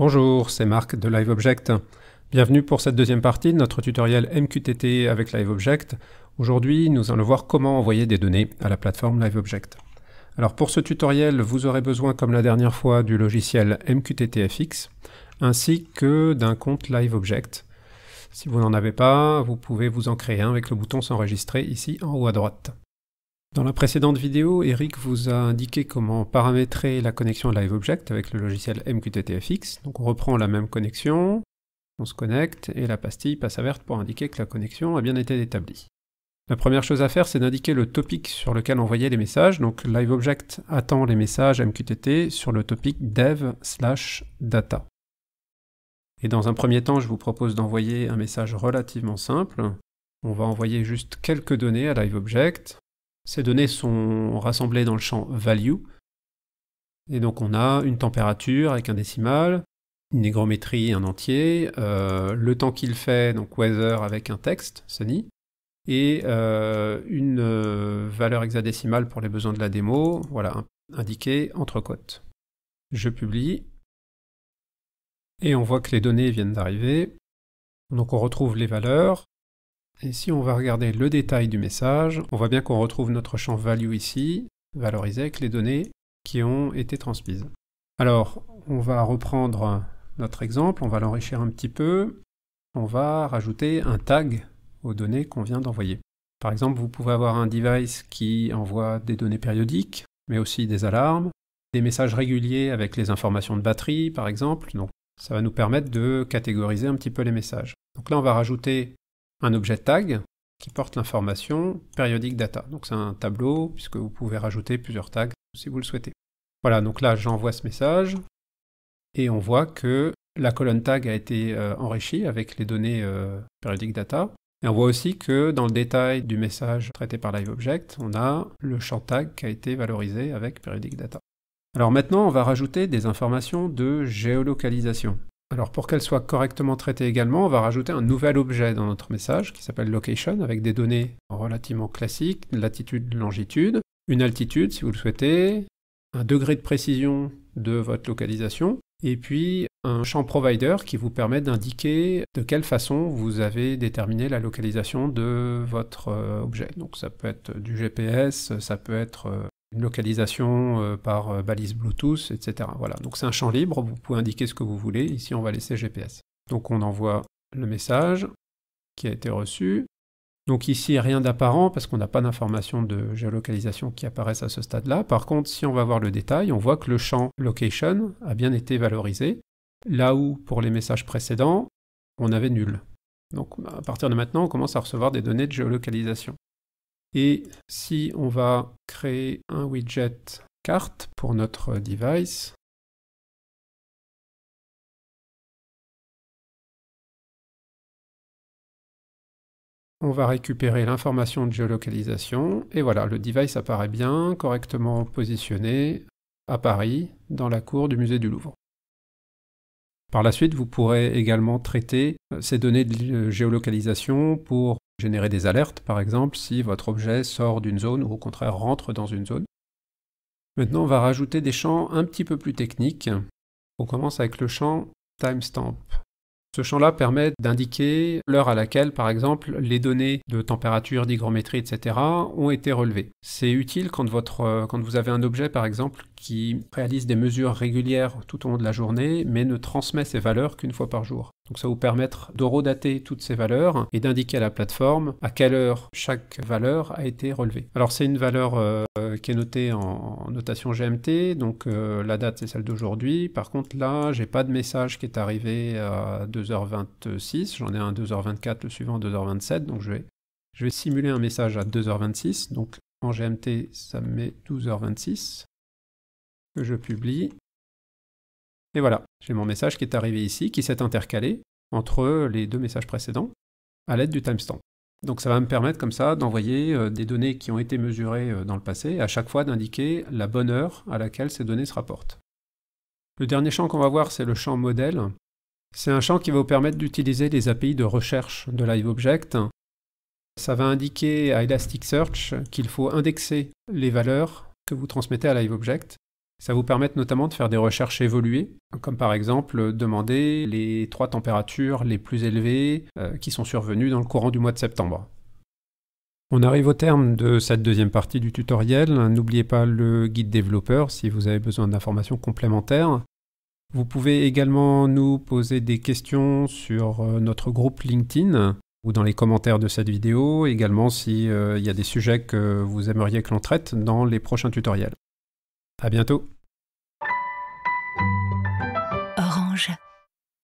Bonjour, c'est Marc de LiveObject. Bienvenue pour cette deuxième partie de notre tutoriel MQTT avec LiveObject. Aujourd'hui, nous allons voir comment envoyer des données à la plateforme LiveObject. Alors pour ce tutoriel, vous aurez besoin, comme la dernière fois, du logiciel MQTTFX, ainsi que d'un compte LiveObject. Si vous n'en avez pas, vous pouvez vous en créer un avec le bouton S'enregistrer ici en haut à droite. Dans la précédente vidéo, Eric vous a indiqué comment paramétrer la connexion à LiveObject avec le logiciel MQTTFX. Donc on reprend la même connexion, on se connecte et la pastille passe à verte pour indiquer que la connexion a bien été établie. La première chose à faire, c'est d'indiquer le topic sur lequel envoyer les messages. Donc LiveObject attend les messages MQTT sur le topic dev data. Et dans un premier temps, je vous propose d'envoyer un message relativement simple. On va envoyer juste quelques données à LiveObject. Ces données sont rassemblées dans le champ value. Et donc on a une température avec un décimal, une négrométrie, un entier, euh, le temps qu'il fait, donc weather avec un texte, sunny, et euh, une euh, valeur hexadécimale pour les besoins de la démo, voilà, indiquée entre cotes. Je publie, et on voit que les données viennent d'arriver. Donc on retrouve les valeurs, et si on va regarder le détail du message, on voit bien qu'on retrouve notre champ value ici, valorisé avec les données qui ont été transmises. Alors, on va reprendre notre exemple, on va l'enrichir un petit peu. On va rajouter un tag aux données qu'on vient d'envoyer. Par exemple, vous pouvez avoir un device qui envoie des données périodiques, mais aussi des alarmes, des messages réguliers avec les informations de batterie, par exemple. Donc, ça va nous permettre de catégoriser un petit peu les messages. Donc là, on va rajouter un objet tag qui porte l'information périodique data. Donc c'est un tableau puisque vous pouvez rajouter plusieurs tags si vous le souhaitez. Voilà, donc là j'envoie ce message et on voit que la colonne tag a été euh, enrichie avec les données euh, périodique data. Et on voit aussi que dans le détail du message traité par LiveObject, on a le champ tag qui a été valorisé avec périodique data. Alors maintenant, on va rajouter des informations de géolocalisation. Alors pour qu'elle soit correctement traitée également, on va rajouter un nouvel objet dans notre message qui s'appelle location avec des données relativement classiques, latitude, longitude, une altitude si vous le souhaitez, un degré de précision de votre localisation et puis un champ provider qui vous permet d'indiquer de quelle façon vous avez déterminé la localisation de votre euh, objet. Donc ça peut être du GPS, ça peut être euh, une localisation euh, par euh, balise Bluetooth, etc. Voilà, donc c'est un champ libre, vous pouvez indiquer ce que vous voulez. Ici, on va laisser GPS. Donc on envoie le message qui a été reçu. Donc ici, rien d'apparent parce qu'on n'a pas d'informations de géolocalisation qui apparaissent à ce stade-là. Par contre, si on va voir le détail, on voit que le champ location a bien été valorisé, là où pour les messages précédents, on avait nul. Donc à partir de maintenant, on commence à recevoir des données de géolocalisation. Et si on va créer un widget carte pour notre device, On va récupérer l'information de géolocalisation et voilà, le device apparaît bien, correctement positionné à Paris, dans la cour du musée du Louvre. Par la suite, vous pourrez également traiter euh, ces données de euh, géolocalisation pour générer des alertes, par exemple, si votre objet sort d'une zone ou au contraire rentre dans une zone. Maintenant, on va rajouter des champs un petit peu plus techniques. On commence avec le champ timestamp. Ce champ-là permet d'indiquer l'heure à laquelle, par exemple, les données de température, d'hygrométrie, etc. ont été relevées. C'est utile euh, quand, vous avez un objet, par exemple, qui réalise des mesures régulières tout au long de la journée, mais ne transmet ses valeurs qu'une fois par jour. Donc ça va vous permettre d'horodater toutes ces valeurs et d'indiquer à la plateforme à quelle heure chaque valeur a été relevée. Alors c'est une valeur euh, euh, qui est noté en, notation GMT, donc euh, la date c'est celle d'aujourd'hui. Par contre là, j'ai pas de message qui est arrivé à 2h26, j'en ai un 2h24, le suivant 2h27, donc je vais, je vais simuler un message à 2h26, donc en GMT ça me met 12h26, que je publie. Et voilà, j'ai mon message qui est arrivé ici, qui s'est intercalé entre les deux messages précédents à l'aide du timestamp. Donc ça va me permettre comme ça d'envoyer euh, des données qui ont été mesurées euh, dans le passé, à chaque fois d'indiquer la bonne heure à laquelle ces données se rapportent. Le dernier champ qu'on va voir, c'est le champ modèle. C'est un champ qui va vous permettre d'utiliser les API de recherche de LiveObject. Ça va indiquer à Elasticsearch qu'il faut indexer les valeurs que vous transmettez à LiveObject. Ça vous permet notamment de faire des recherches évoluées, comme par exemple demander les trois températures les plus élevées euh, qui sont survenues dans le courant du mois de septembre. On arrive au terme de cette deuxième partie du tutoriel. N'oubliez pas le guide développeur si vous avez besoin d'informations complémentaires. Vous pouvez également nous poser des questions sur euh, notre groupe LinkedIn ou dans les commentaires de cette vidéo, également s'il euh, il y a des sujets que vous aimeriez que l'on traite dans les prochains tutoriels. À bientôt. Orange.